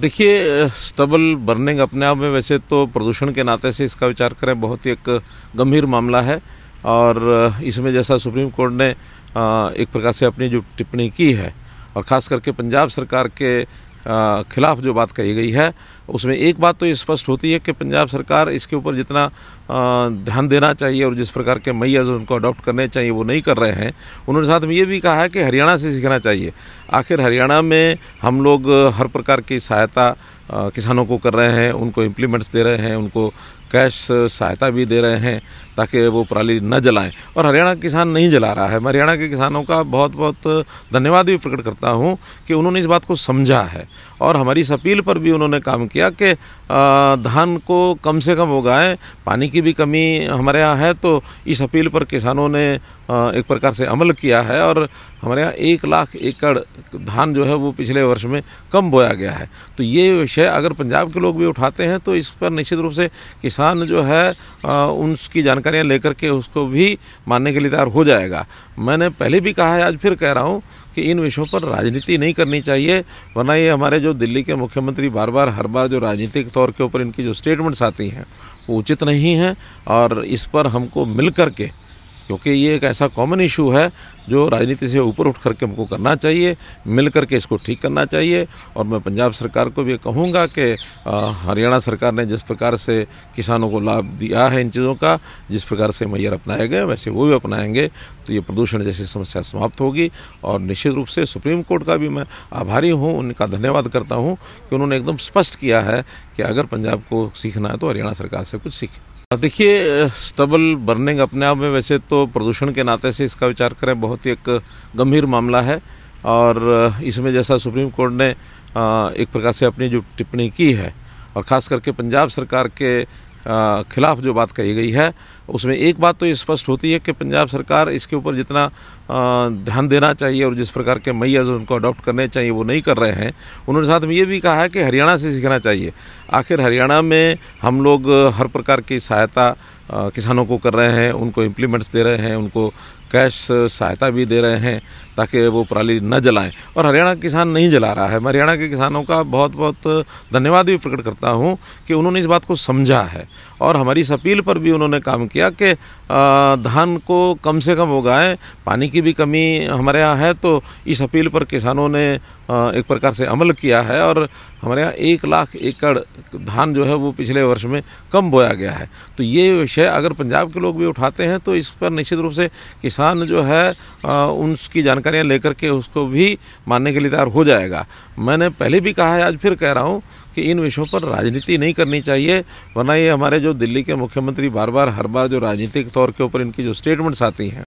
देखिए stubble burning अपने आप में वैसे तो प्रदूषण के नाते से इसका विचार करें बहुत ही एक गंभीर मामला है और इसमें जैसा सुप्रीम कोर्ट ने एक प्रकार से अपनी जो टिप्पणी की है और ख़ास करके पंजाब सरकार के खिलाफ जो बात कही गई है उसमें एक बात तो स्पष्ट होती है कि पंजाब सरकार इसके ऊपर जितना ध्यान देना चाहिए और जिस प्रकार के मैयाज उनको अडॉप्ट करने चाहिए वो नहीं कर रहे हैं उन्होंने साथ में ये भी कहा है कि हरियाणा से सीखना चाहिए आखिर हरियाणा में हम लोग हर प्रकार की सहायता किसानों को कर रहे हैं उनको इम्प्लीमेंट्स दे रहे हैं उनको कैश सहायता भी दे रहे हैं ताकि वो पराली न जलाएं और हरियाणा किसान नहीं जला रहा है मैं हरियाणा के किसानों का बहुत बहुत धन्यवाद भी प्रकट करता हूँ कि उन्होंने इस बात को समझा है और हमारी इस अपील पर भी उन्होंने काम किया कि धान को कम से कम उगाएं पानी की भी कमी हमारे यहाँ है तो इस अपील पर किसानों ने एक प्रकार से अमल किया है और हमारे यहाँ एक लाख एकड़ धान जो है वो पिछले वर्ष में कम बोया गया है तो ये विषय अगर पंजाब के लोग भी उठाते हैं तो इस पर निश्चित रूप से किसान जो है आ, उनकी जानकारियाँ लेकर के उसको भी मानने के लिए तैयार हो जाएगा मैंने पहले भी कहा है आज फिर कह रहा हूँ कि इन विषयों पर राजनीति नहीं करनी चाहिए वरना ये हमारे जो दिल्ली के मुख्यमंत्री बार बार हर बार जो राजनीतिक तौर के ऊपर इनकी जो स्टेटमेंट्स आती हैं वो उचित नहीं हैं और इस पर हमको मिल करके क्योंकि ये एक ऐसा कॉमन इशू है जो राजनीति से ऊपर उठ करके हमको करना चाहिए मिल करके इसको ठीक करना चाहिए और मैं पंजाब सरकार को भी कहूँगा कि हरियाणा सरकार ने जिस प्रकार से किसानों को लाभ दिया है इन चीज़ों का जिस प्रकार से मैयर अपनाए गए वैसे वो भी अपनाएंगे तो ये प्रदूषण जैसी समस्या समाप्त होगी और निश्चित रूप से सुप्रीम कोर्ट का भी मैं आभारी हूँ उनका धन्यवाद करता हूँ कि उन्होंने एकदम स्पष्ट किया है कि अगर पंजाब को सीखना है तो हरियाणा सरकार से कुछ सीखें देखिए स्टबल बर्निंग अपने आप में वैसे तो प्रदूषण के नाते से इसका विचार करें बहुत ही एक गंभीर मामला है और इसमें जैसा सुप्रीम कोर्ट ने एक प्रकार से अपनी जो टिप्पणी की है और ख़ास करके पंजाब सरकार के खिलाफ जो बात कही गई है उसमें एक बात तो स्पष्ट होती है कि पंजाब सरकार इसके ऊपर जितना ध्यान देना चाहिए और जिस प्रकार के मैयज उनको अडॉप्ट करने चाहिए वो नहीं कर रहे हैं उन्होंने साथ में ये भी कहा है कि हरियाणा से सीखना चाहिए आखिर हरियाणा में हम लोग हर प्रकार की सहायता किसानों को कर रहे हैं उनको इम्प्लीमेंट्स दे रहे हैं उनको कैश सहायता भी दे रहे हैं ताकि वो पराली न जलाएं और हरियाणा किसान नहीं जला रहा है मैं हरियाणा के किसानों का बहुत बहुत धन्यवाद भी प्रकट करता हूँ कि उन्होंने इस बात को समझा है और हमारी इस अपील पर भी उन्होंने काम किया कि धान को कम से कम उगाएं पानी की भी कमी हमारे यहाँ है तो इस अपील पर किसानों ने एक प्रकार से अमल किया है और हमारे यहाँ एक लाख एकड़ धान जो है वो पिछले वर्ष में कम बोया गया है तो ये विषय अगर पंजाब के लोग भी उठाते हैं तो इस पर निश्चित रूप से किसान जो है उनकी जानकारियाँ लेकर के उसको भी मानने के लिए तैयार हो जाएगा मैंने पहले भी कहा है आज फिर कह रहा हूँ कि इन विषयों पर राजनीति नहीं करनी चाहिए वरना ये हमारे जो दिल्ली के मुख्यमंत्री बार बार हर बार जो राजनीतिक तौर के ऊपर इनकी जो स्टेटमेंट्स आती हैं